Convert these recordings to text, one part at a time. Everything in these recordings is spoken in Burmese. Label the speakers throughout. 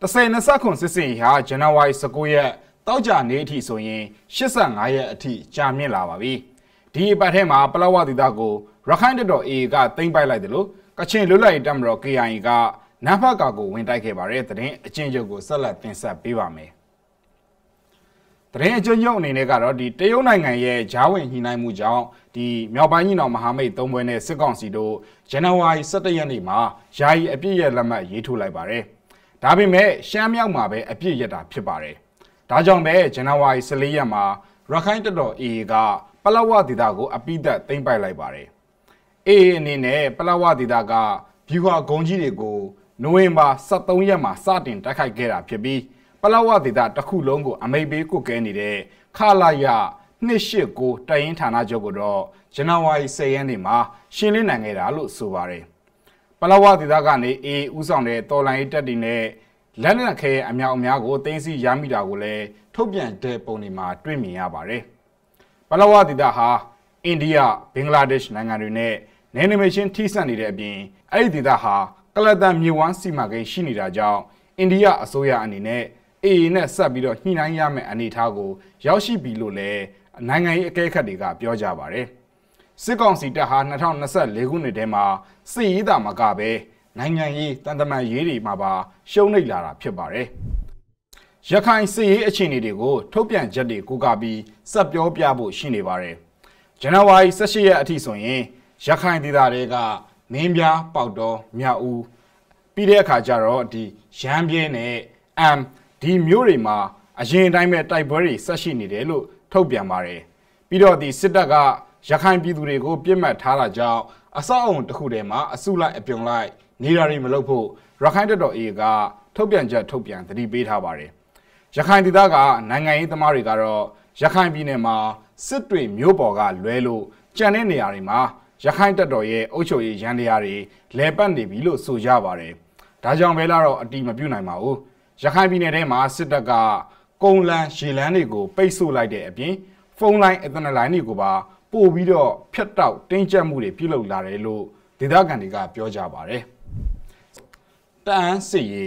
Speaker 1: 30-20ခွန်စစ်စင်ဟာဇန်နဝါရီ19ရက်တောက်ကြနေ့အထိဆိုရင်85ရက်အထိကြာမြင့်လာပါပြီ။ဒီအပတ်ထဲမှာပလောဝဒေသကိုရခိုင်တပ်တော် AA ကသိမ်းပိုက်လိုက်တယ်လို့ကချင်လွတ်လပ်ရေးတပ်မတော် KIA ကနန်းဖကာကိုဝင်တိုက်ခဲ့ပါတဲ့တဲ့အချင်းချုပ်ကိုဆက်လက်တင်ဆက်ပေးပါမယ်။တဲ့အချင်းချုပ်အနေနဲ့ကတော့ဒီတရုတ်နိုင်ငံရဲ့ဂျားဝင်ညှိနှိုင်းမှုကြောင့်ဒီမြောက်ပိုင်းညတော်မဟာမိတ်သုံးဘွဲနဲ့စစ်ကောင်စီတို့ဇန်နဝါရီ17ရက်နေ့မှာယာယီအပြစ်ရဲ့လက်မှတ်ရေးထိုးလိုက်ပါတယ်။ဒါပေမဲ့ရှမ်းမြောက်မှာပဲအပြစ်ရတာဖြစ်ပါတယ်ဒါကြောင့်ပဲဇန်နဝါရီ14ရက်မှာရခိုင်တပ်တော် AA ကပလောဝဒေသကိုအပိသက်သိမ်းပိုက်လိုက်ပါတယ် AA အနေနဲ့ပလောဝဒေသကဗျူဟာဂုံကြီးတွေကိုနိုဝင်ဘာ23ရက်မှာစတင်တိုက်ခိုက်ခဲ့တာဖြစ်ပြီးပလောဝဒေသတစ်ခုလုံးကိုအမိတ်ပေးကုတ်ကဲနေတဲ့ခလာရ289တိုင်ရင်ဌာနချုပ်ကိုတော့ဇန်နဝါရီ10ရက်နေ့မှာရှင်းလင်းနိုင်ခဲ့တာလို့ဆိုပါတယ်။ပလောဝဒေသကနေအေဦးဆောင်တဲ့တော်လိုင်းတက်တင်နဲ့လက်နက်ခဲအမြောက်အများကိုတင်းစီရမိတာကိုလည်းထုတ်ပြန်တဲ့ပုံတွေမှာတွေ့မြင်ရပါတယ်။ပလောဝဒေသဟာအိန္ဒိယဘင်္ဂလားဒေ့ရှ်နိုင်ငံတွေနဲ့နယ်နိမိတ်ချင်းထိစပ်နေတဲ့အပြင်အဲ့ဒီဒေသဟာကလတန်မြေဝမ်းစီမံကိန်းရှိနေတာကြောင့်အိန္ဒိယအစိုးရအနေနဲ့ AA နဲ့ဆက်ပြီးတော့ညှိနှိုင်းရမယ့်အနေအထားကိုရောက်ရှိပြီလို့လည်းနိုင်ငံရေးအကဲခတ်တွေကပြောကြပါဗျာ။စစ်ကောင်စီတပ်ဟာ2024ခုနှစ်ထဲမှာစစ်ရေးတာမကပဲနိုင်ငံရေးတန်တမာရေးတွေမှာပါရှုံးနိမ့်လာတာဖြစ်ပါတယ်။ရခိုင်စစ်ရေးအခြေအနေတွေကိုထုတ်ပြန်ချက်တွေကိုကပြီးစက်ပြောပြဖို့ရှိနေပါတယ်။ဇန်နဝါရီ18ရက်အထိဆိုရင်ရခိုင်ဒေသတွေကမင်းပြားပေါက်တော်မြောက်ဦးပြီးတဲ့အခါကျတော့ဒီရမ်းပြင်းနဲ့အမ်ဒီမျိုးတွေမှာအရင်တိုင်းပဲတိုက်ပွဲတွေဆက်ရှိနေတယ်လို့ထုတ်ပြန်ပါတယ်။ပြီးတော့ဒီစစ်တပ်ကရခိုင်ပြည်သူတွေကိုပြစ်မှတ်ထားတာကြောင့်အဆောက်အုံတစ်ခုထဲမှာအစုလိုက်အပြုံလိုက်နေတာတွေမလုပ်ဖို့ရခိုင်တပ်တော် AA ကထုတ်ပြန်ချက်ထုတ်ပြန်သတိပေးထားပါတယ်။ရခိုင်ဒေသကနိုင်ငံရေးသမားတွေကတော့ရခိုင်ပြည်နယ်မှာစစ်တွေမျိုးပေါ်ကလွဲလို့ကြံတဲ့နေရာတွေမှာရခိုင်တပ်တော်ရဲ့အုပ်ချုပ်ရေးရန်တရားတွေလဲပတ်နေပြီလို့ဆိုကြပါတယ်။ဒါကြောင့်ပဲလားတော့အတီမပြုတ်နိုင်ပါဘူး။ရခိုင်ပြည်နယ်ထဲမှာစစ်တပ်ကကုန်းလန်းရေလန်းတွေကိုပိတ်ဆို့လိုက်တဲ့အပြင် ဖုန်းလိုင်းအသနလိုင်းတွေကိုပါပို့ပြီးတော့ဖြတ်တောက်တင်းကျပ်မှုတွေပြုလုပ်လာတယ်လို့ဒေသခံတွေကပြောကြပါတယ်။တန်စီရီ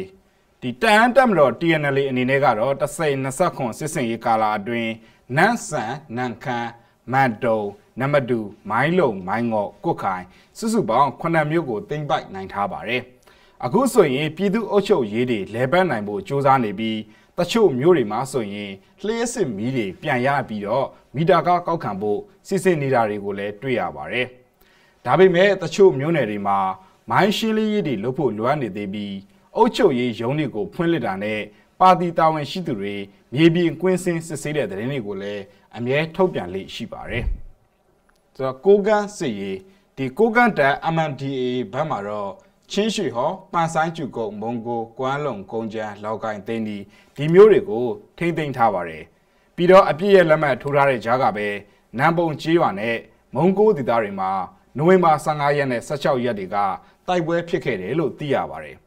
Speaker 1: ဒီတန်တက်မတော် TNL အနေနဲ့ကတော့တစိ20ခွန်စစ်စင်ရေးကာလာအတွင်းနန်းဆန်နန်ခမ်းမန်တုံနမတူမိုင်းလုံမိုင်းငေါ့ကုတ်ခိုင်စုစုပေါင်း9မြို့ကိုတင်ပိုက်နိုင်ထားပါတယ်။အခုဆိုရင်ပြည်သူ့အုပ်ချုပ်ရေးတွေလဲပတ်နိုင်ဖို့စ조사နေပြီးတချို့မြို့တွေမှာဆိုရင်လျှက်စစ်မီးတွေပြန်ရပြီးတော့မီတာကကောက်ခံဖို့စစ်စစ်နေတာတွေကိုလည်းတွေ့ရပါတယ်။ဒါပေမဲ့တချို့မြို့နယ်တွေမှာမိုင်းရှင်းလင်းရေးတွေလုပ်ဖို့လိုအပ်နေသေးပြီးအုပ်ချုပ်ရေးရုံးတွေကိုဖွင့်လှစ်တာနဲ့ပါတီတာဝန်ရှိသူတွေမြေပြင်ကွင်းဆင်းစစ်ဆေးတဲ့သတင်းတွေကိုလည်းအမြဲထုတ်ပြန်လေ့ရှိပါတယ်။ဆိုတော့ကိုကန်းစစ်ရေးဒီကိုကန်းတပ် MMDA ဘက်မှာတော့ချင်းရွှေဟောပန်ဆိုင်ကျူကုံမုံကိုကွမ်းလုံကုံချံလောက်ကိုင်းသိန်းဒီဒီမျိုးတွေကိုထိမ့်သိမ့်ထားပါတယ်ပြီးတော့အပြည့်ရဲ့လက်မှတ်ထိုးထားတဲ့ကြားကပဲနမ်ပုံကျေးရွာနဲ့မုံကိုဒေသတွေမှာနိုဝင်ဘာ15ရက်နဲ့16ရက်တွေကတိုက်ပွဲဖြစ်ခဲ့တယ်လို့သိရပါတယ်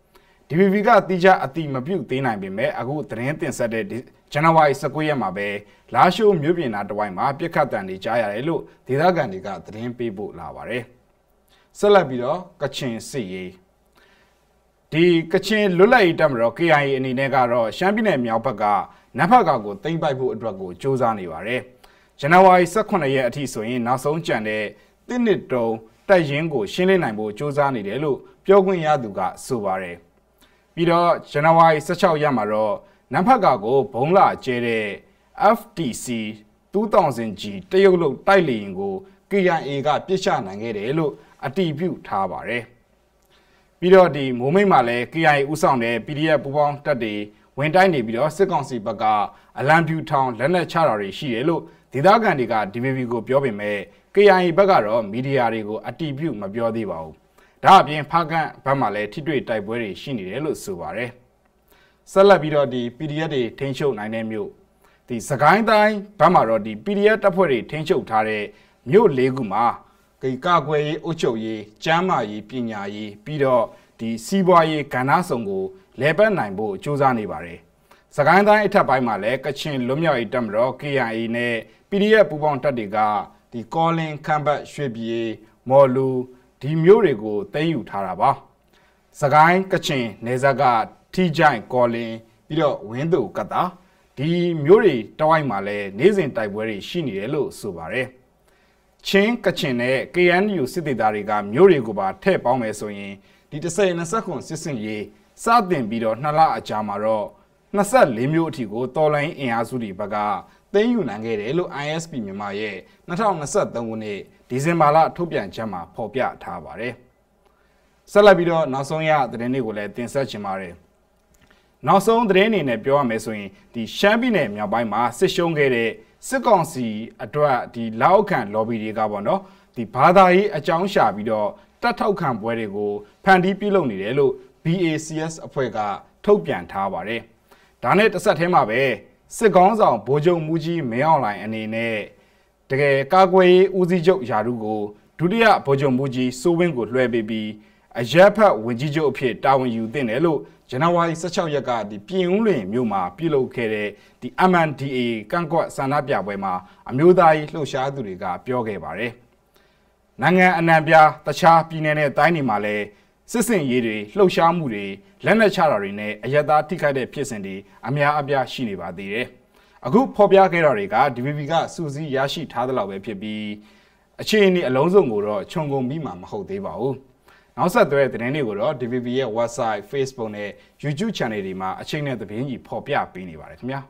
Speaker 1: DVB ကတိကျအတိမပြုတ်သေးနိုင်ပေမဲ့အခုသတင်းတင်ဆက်တဲ့ဇန်နဝါရီ19ရက်မှာပဲလာရှိုးမြို့ပြင်နာတဝိုင်းမှာပြစ်ခတ်တံတွေကြားရတယ်လို့ဒေသခံတွေကသတင်းပေးပို့လာပါတယ်ဆက်လက်ပြီးတော့ကချင်စစ်ရေးဒီကချင်လွတ်လပ်ရေးတပ်မတော် KIA အနေနဲ့ကတော့ရှမ်းပြည်နယ်မြောက်ဘက်ကနတ်ဖက်ကောင်ကိုသိမ်းပိုက်ဖို့အတွက်ကိုစ조사နေပါတယ်။ဇန်နဝါရီ18ရက်အထိဆိုရင်နောက်ဆုံးကြံတဲ့တစ်နှစ်တုံးတိုက်ရင်ကို ရှင်းလင်းနိုင်ဖို့စ조사နေတယ်လို့ပြောခွင့်ရသူကဆိုပါတယ်။ပြီးတော့ဇန်နဝါရီ16ရက်မှာတော့နတ်ဖက်ကောင်ကိုဘုံလာကျဲတဲ့ FTC 2000G တရုတ်လုံတိုက်လေရင်ကို KIA ကပြစ်ချနိုင်ခဲ့တယ်လို့အတည်ပြုထားပါတယ်။ပြီးတော့ဒီမိုးမိတ်မှာလည်း KIA ဥဆောင်တဲ့ PDF ပူးပေါင်းတပ်တွေဝင်တိုက်နေပြီးတော့စစ်ကောင်စီဘက်ကအလံပြူထောင်လက်နက်ချတာတွေရှိတယ်လို့ဒေသခံတွေက DVB ကိုပြောပေမဲ့ KIA ဘက်ကတော့မီဒီယာတွေကိုအတိပြုမပြောသေးပါဘူး။ဒါအပြင်ဖားကန်ဘက်မှာလည်းထိတွေ့တိုက်ပွဲတွေရှိနေတယ်လို့ဆိုပါရယ်။ဆက်လက်ပြီးတော့ဒီ PDF တွေထိန်းချုပ်နိုင်တဲ့မြို့ဒီစကိုင်းတိုင်းဘက်မှာတော့ဒီ PDF တပ်ဖွဲ့တွေထိန်းချုပ်ထားတဲ့မြို့၄ခုမှာဒီကာကွယ်ရေးအုပ်ချုပ်ရေးကျန်းမာရေးပညာရေးပြီးတော့ဒီစီးပွားရေးကဏ္ဍဆောင်ကိုလဲပတ်နိုင်ဖို့ကြိုးစားနေပါတယ်။စကိုင်းတိုင်းအထက်ပိုင်းမှာလည်းကချင်လွတ်မြောက်ရေးတပ်မတော် KIA နဲ့ PDF ပူးပေါင်းတပ်တွေကဒီကောလင်ခမ်းဘတ်ရွှေပြည်မော်လူဒီမျိုးတွေကိုသိမ်းယူထားတာပါ။စကိုင်းကချင်နယ်စပ်ကထီကြိုင်ကောလင်ပြီးတော့ဝင်းသူကတာဒီမျိုးတွေတဝိုက်မှာလည်းနေစဉ်တိုက်ပွဲတွေရှိနေတယ်လို့ဆိုပါတယ်။ချင်းကချင်နဲ့ KNU စစ်တေသားတွေကမျိုးတွေကိုပါထည့်ပေါင်းမယ်ဆိုရင်ဒီ30 20ခုစစ်စင်ရေးစတင်ပြီးတော့နှစ်လအကြာမှာတော့24မျိုးအထိကိုတော်လိုင်းအင်အားစုတွေဘက်ကသိမ်းယူနိုင်ခဲ့တယ်လို့ ISP မြန်မာရဲ့2023ခုနှစ်ဒီဇင်ဘာလထုတ်ပြန်ချက်မှာဖော်ပြထားပါတယ်။ဆက်လက်ပြီးတော့နောက်ဆုံးရသတင်းတွေကိုလည်းတင်ဆက်ချင်ပါတယ်။နောက်ဆုံးသတင်းအနေနဲ့ပြောရမယ်ဆိုရင်ဒီရှမ်းပြည်နယ်မြောက်ပိုင်းမှာစစ်ရှုံးခဲ့တဲ့စစ်ကောင်စီအတွက်ဒီလောက်ခံ lobby တွေကပေါ့နော်ဒီဘာသာရေးအကြောင်းရှာပြီးတော့တတ်ထောက်ခံပွဲတွေကိုဖန်တီးပြုလုပ်နေတယ်လို့ BACS အဖွဲ့ကထုတ်ပြန်ထားပါတယ်။ဒါနဲ့တစ်ဆက်တည်းမှာပဲစစ်ကောင်းဆောင်ဗိုလ်ချုပ်မူကြီးမင်းအောင်လှိုင်အနေနဲ့တကယ်ကာကွယ်ရေးဦးစီးချုပ်ယာရုကိုဒုတိယဗိုလ်ချုပ်မူကြီးစိုးဝင်းကိုလွှဲပေးပြီးအရက်ဖတ်ဝင်ကြီးချုပ်အဖြစ်တာဝန်ယူသင့်တယ်လို့ဇန်နဝါရီ16ရက်ကဒီပြင်ဦးလွင်မြို့မှာပြုလုပ်ခဲ့တဲ့ဒီ MNDA ကန့်ကွက်ဆန္ဒပြပွဲမှာအမျိုးသားရေးလှုပ်ရှားသူတွေကပြောခဲ့ပါတယ်။နိုင်ငံအနှံပြားတခြားပြည်နယ်နဲ့တိုင်းတွေမှာလည်းစစ်စင်ရေးတွေလှုပ်ရှားမှုတွေလက်နက်ချတာတွေနဲ့အရသာထိခိုက်တဲ့ဖြစ်စဉ်တွေအများအပြားရှိနေပါသေးတယ်။အခုဖော်ပြခဲ့တာတွေက DVB ကစူးစီးရရှိထားသလောက်ပဲဖြစ်ပြီးအခြေအနေအလုံးစုံကိုတော့ခြုံငုံပြီးမှမဟုတ်သေးပါဘူး။နောက်ဆက်တွဲသတင်းတွေကိုတော့ DVB ရဲ့ website, Facebook နဲ့ YouTube channel တွေမှာအချိန်နဲ့သတင်းကြီးဖော်ပြပေးနေပါတယ်ခင်ဗျာ။